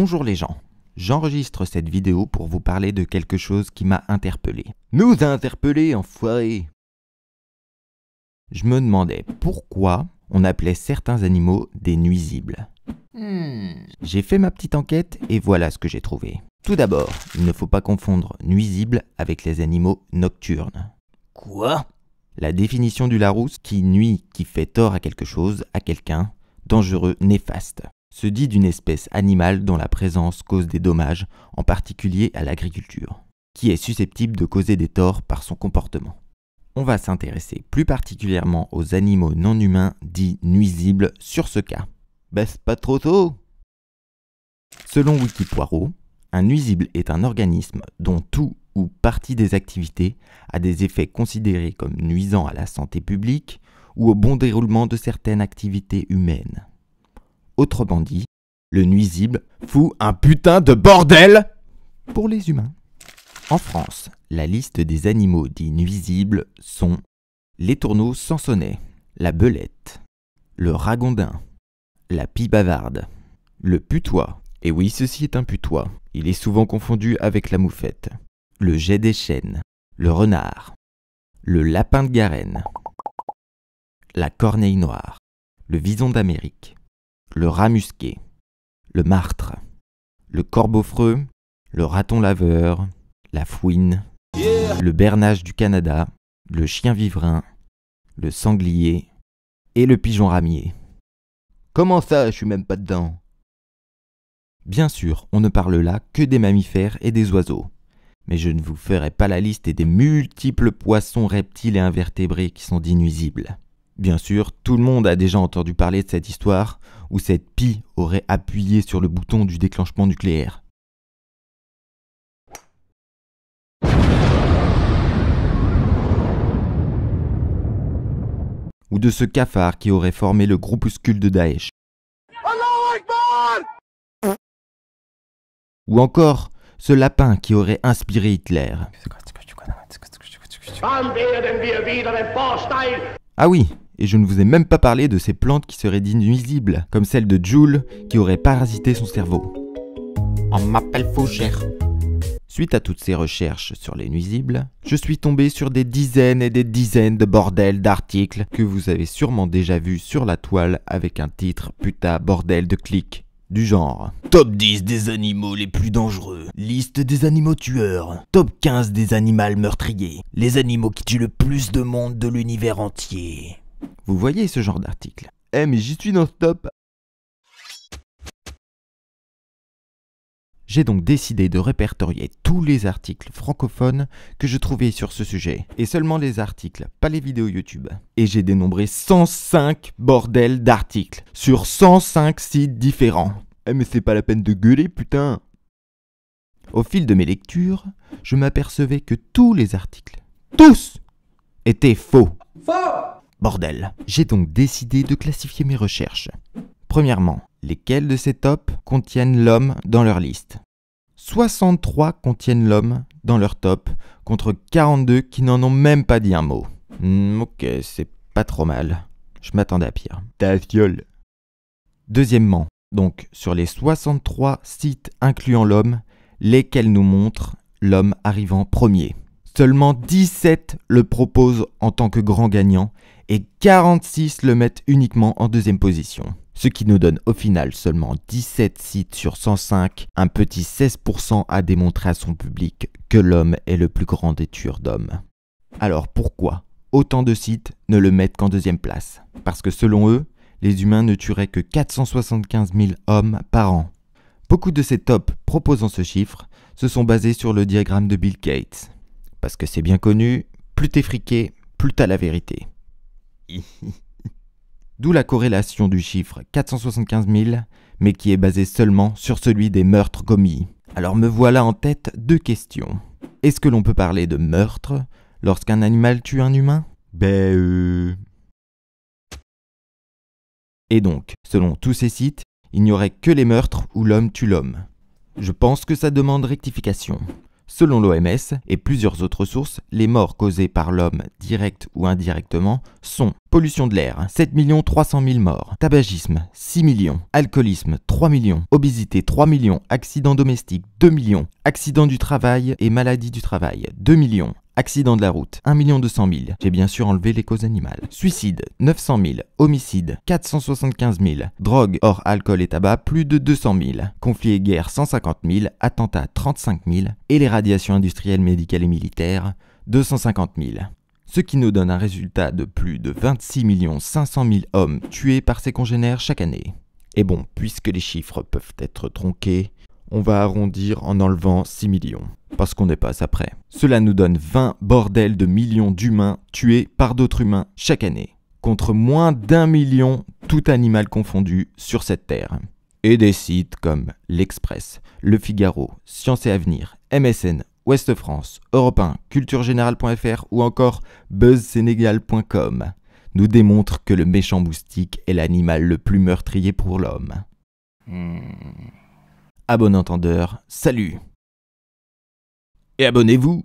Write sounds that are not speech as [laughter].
Bonjour les gens, j'enregistre cette vidéo pour vous parler de quelque chose qui m'a interpellé. Nous a interpellé, enfoiré Je me demandais pourquoi on appelait certains animaux des nuisibles. Hmm. J'ai fait ma petite enquête et voilà ce que j'ai trouvé. Tout d'abord, il ne faut pas confondre nuisibles avec les animaux nocturnes. Quoi La définition du Larousse qui nuit, qui fait tort à quelque chose, à quelqu'un, dangereux, néfaste se dit d'une espèce animale dont la présence cause des dommages, en particulier à l'agriculture, qui est susceptible de causer des torts par son comportement. On va s'intéresser plus particulièrement aux animaux non humains dits nuisibles sur ce cas. Baisse pas trop tôt Selon Poirot, un nuisible est un organisme dont tout ou partie des activités a des effets considérés comme nuisants à la santé publique ou au bon déroulement de certaines activités humaines. Autrement dit, le nuisible fout un putain de bordel pour les humains. En France, la liste des animaux dits nuisibles sont les tourneaux sans sonnet, la belette, le ragondin, la pie bavarde, le putois. Et oui, ceci est un putois. Il est souvent confondu avec la moufette. Le jet des chênes, le renard, le lapin de Garenne, la corneille noire, le vison d'Amérique, le rat musqué, le martre, le corbeau-freux, le raton laveur, la fouine, le bernage du Canada, le chien vivrain, le sanglier et le pigeon ramier. Comment ça, je suis même pas dedans Bien sûr, on ne parle là que des mammifères et des oiseaux. Mais je ne vous ferai pas la liste des multiples poissons, reptiles et invertébrés qui sont nuisibles. Bien sûr, tout le monde a déjà entendu parler de cette histoire où cette pie aurait appuyé sur le bouton du déclenchement nucléaire. Ou de ce cafard qui aurait formé le groupuscule de Daesh. Ou encore ce lapin qui aurait inspiré Hitler. Ah oui, et je ne vous ai même pas parlé de ces plantes qui seraient dit nuisibles, comme celle de Joule qui aurait parasité son cerveau. On m'appelle cher. Suite à toutes ces recherches sur les nuisibles, je suis tombé sur des dizaines et des dizaines de bordels d'articles que vous avez sûrement déjà vus sur la toile avec un titre putain bordel de clic du genre. Top 10 des animaux les plus dangereux. Liste des animaux tueurs. Top 15 des animaux meurtriers. Les animaux qui tuent le plus de monde de l'univers entier. Vous voyez ce genre d'article. Eh mais j'y suis non-stop J'ai donc décidé de répertorier tous les articles francophones que je trouvais sur ce sujet, et seulement les articles, pas les vidéos YouTube. Et j'ai dénombré 105 bordels d'articles sur 105 sites différents. Eh mais c'est pas la peine de gueuler, putain Au fil de mes lectures, je m'apercevais que tous les articles, tous, étaient faux. Faux Bordel. J'ai donc décidé de classifier mes recherches. Premièrement, lesquels de ces tops contiennent l'homme dans leur liste 63 contiennent l'homme dans leur top, contre 42 qui n'en ont même pas dit un mot. Hmm, ok, c'est pas trop mal. Je m'attendais à pire. Ta fiole. Deuxièmement, donc sur les 63 sites incluant l'homme, lesquels nous montrent l'homme arrivant premier. Seulement 17 le proposent en tant que grand gagnant et 46 le mettent uniquement en deuxième position. Ce qui nous donne au final seulement 17 sites sur 105, un petit 16% à démontrer à son public que l'homme est le plus grand des tueurs d'hommes. Alors pourquoi autant de sites ne le mettent qu'en deuxième place Parce que selon eux, les humains ne tueraient que 475 000 hommes par an. Beaucoup de ces tops proposant ce chiffre se sont basés sur le diagramme de Bill Gates. Parce que c'est bien connu, plus t'es friqué, plus t'as la vérité. [laughs] D'où la corrélation du chiffre 475 000, mais qui est basée seulement sur celui des meurtres commis. Alors me voilà en tête deux questions. Est-ce que l'on peut parler de meurtre lorsqu'un animal tue un humain Ben... Euh. Et donc, selon tous ces sites, il n'y aurait que les meurtres où l'homme tue l'homme. Je pense que ça demande rectification. Selon l'OMS et plusieurs autres sources, les morts causées par l'homme, direct ou indirectement, sont pollution de l'air, 7 300 000 morts, tabagisme, 6 millions, alcoolisme, 3 millions, obésité, 3 millions, accidents domestiques, 2 millions, accidents du travail et maladies du travail, 2 millions, Accident de la route, 1 200 000. J'ai bien sûr enlevé les causes animales. Suicide, 900 000. Homicide, 475 000. Drogue, hors alcool et tabac, plus de 200 000. Conflits et guerres, 150 000. Attentats, 35 000. Et les radiations industrielles, médicales et militaires, 250 000 ce qui nous donne un résultat de plus de 26 500 000 hommes tués par ses congénères chaque année. Et bon, puisque les chiffres peuvent être tronqués, on va arrondir en enlevant 6 millions parce qu'on dépasse après. Cela nous donne 20 bordels de millions d'humains tués par d'autres humains chaque année, contre moins d'un million tout animal confondu sur cette terre. Et des sites comme L'Express, Le Figaro, Science et Avenir, MSN, Ouest France, Europe 1, culturegénérale.fr ou encore buzzsénégal.com nous démontrent que le méchant moustique est l'animal le plus meurtrier pour l'homme. A hmm. bon entendeur, salut et abonnez-vous